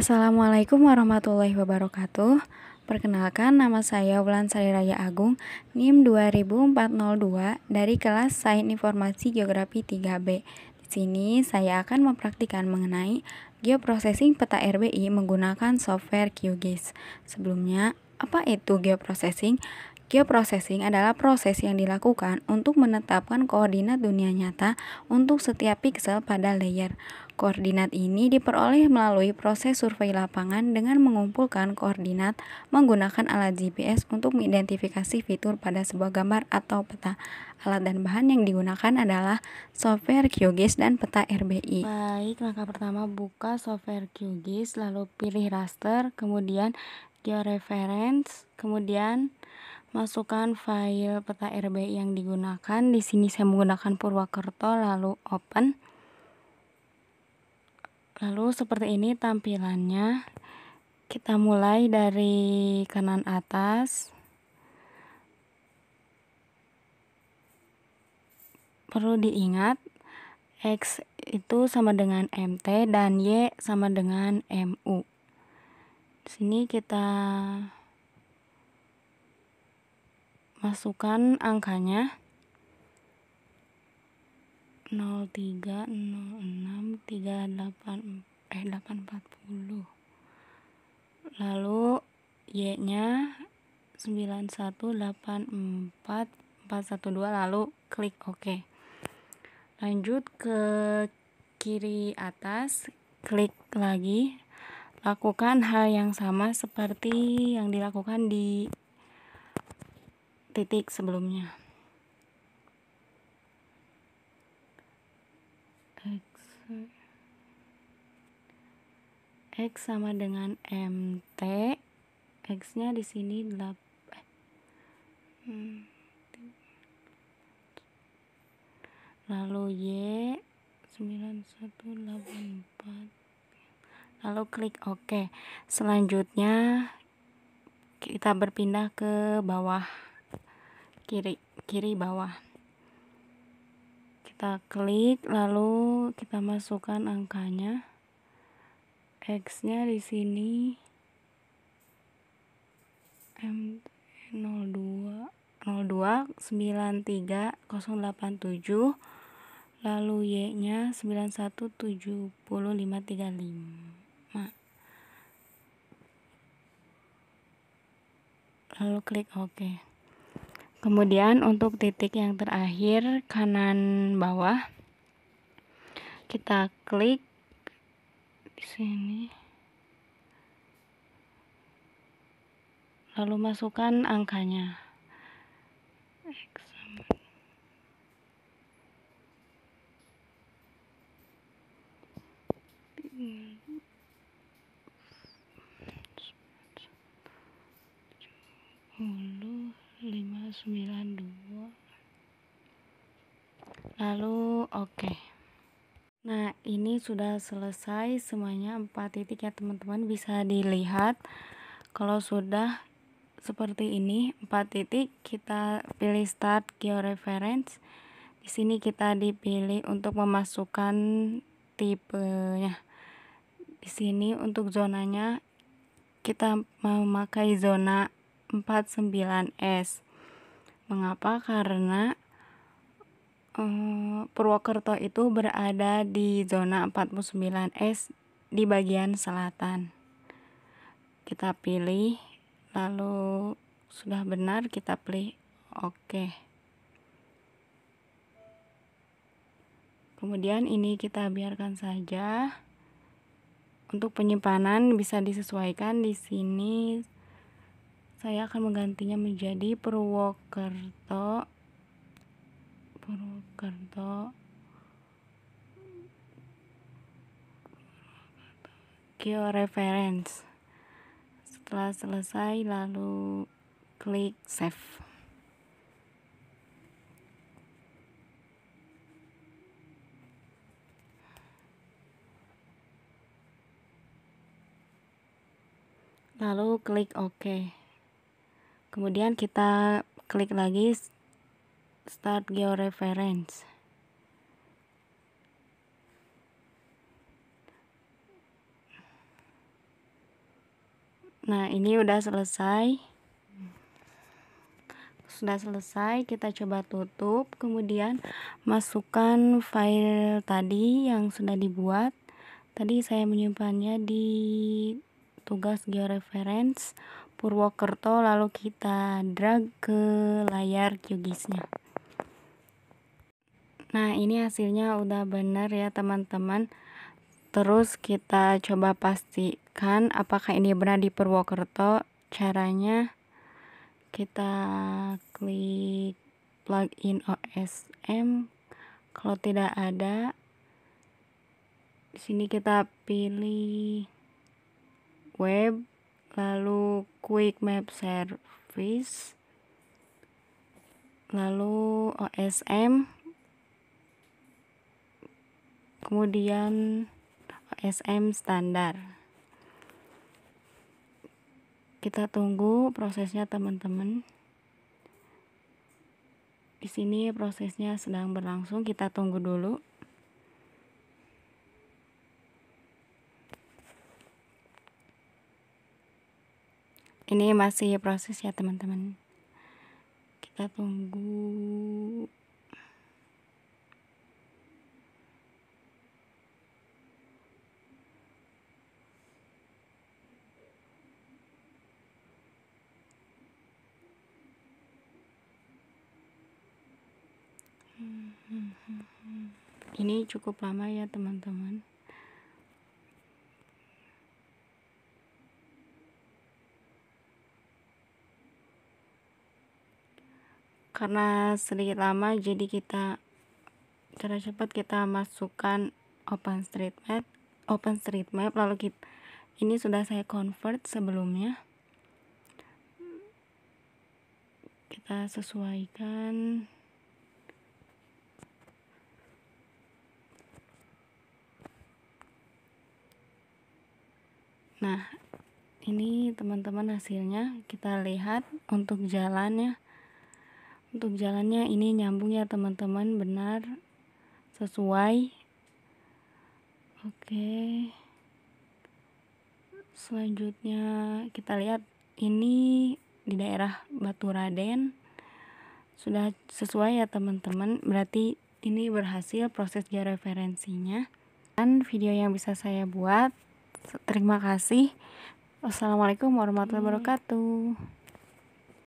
Assalamualaikum warahmatullahi wabarakatuh. Perkenalkan nama saya Wulan Sari Raya Agung, NIM 2402 dari kelas Sains Informasi Geografi 3B. Di sini saya akan mempraktikkan mengenai geoprocessing peta RBI menggunakan software QGIS. Sebelumnya, apa itu geoprocessing? Geoprocessing adalah proses yang dilakukan untuk menetapkan koordinat dunia nyata untuk setiap pixel pada layer. Koordinat ini diperoleh melalui proses survei lapangan dengan mengumpulkan koordinat menggunakan alat GPS untuk mengidentifikasi fitur pada sebuah gambar atau peta. Alat dan bahan yang digunakan adalah software QGIS dan peta RBI. Baik, langkah pertama buka software QGIS, lalu pilih raster, kemudian georeference, kemudian masukkan file peta RBI yang digunakan. Di sini saya menggunakan Purwakerto, lalu open. Lalu seperti ini tampilannya. Kita mulai dari kanan atas. Perlu diingat X itu sama dengan MT dan Y sama dengan MU. Di sini kita masukkan angkanya sembilan eh 840 lalu Y nya dua lalu klik OK lanjut ke kiri atas klik lagi lakukan hal yang sama seperti yang dilakukan di titik sebelumnya X sama dengan MT. X-nya di sini 8 eh, hmm, Lalu Y 9184. Lalu klik OK. Selanjutnya kita berpindah ke bawah kiri kiri bawah kita klik lalu kita masukkan angkanya X-nya di sini M02 02 93 087 lalu Y-nya 917535 lalu klik OK Kemudian untuk titik yang terakhir kanan bawah kita klik di sini. Lalu masukkan angkanya. 92 lalu oke okay. nah ini sudah selesai semuanya 4 titik ya teman-teman bisa dilihat kalau sudah seperti ini 4 titik kita pilih start georeference di sini kita dipilih untuk memasukkan tipenya di sini untuk zonanya kita memakai zona 49S Mengapa? Karena uh, Purwokerto itu berada di zona 49S di bagian selatan. Kita pilih, lalu sudah benar kita pilih oke. Kemudian ini kita biarkan saja. Untuk penyimpanan bisa disesuaikan di sini saya akan menggantinya menjadi Purwokerto Purwokerto geo reference setelah selesai lalu klik save lalu klik OK kemudian kita klik lagi start georeference nah ini udah selesai sudah selesai kita coba tutup kemudian masukkan file tadi yang sudah dibuat tadi saya menyimpannya di tugas georeference Purwokerto lalu kita drag ke layar QGIS-nya. Nah, ini hasilnya udah bener ya, teman-teman. Terus kita coba pastikan apakah ini benar di Purwokerto. Caranya kita klik plugin OSM. Kalau tidak ada, di sini kita pilih web lalu quick map service lalu OSM kemudian OSM standar kita tunggu prosesnya teman-teman di sini prosesnya sedang berlangsung kita tunggu dulu Ini masih proses ya teman-teman. Kita tunggu hmm, hmm, hmm, ini cukup lama ya teman-teman karena sedikit lama jadi kita cara cepat kita masukkan open open street map street map lalu kita ini sudah saya convert sebelumnya kita sesuaikan nah ini teman-teman hasilnya kita lihat untuk jalannya untuk jalannya ini nyambung ya teman-teman benar sesuai oke selanjutnya kita lihat ini di daerah Batu Raden sudah sesuai ya teman-teman berarti ini berhasil proses georeferensinya dan video yang bisa saya buat terima kasih Wassalamualaikum warahmatullahi wabarakatuh.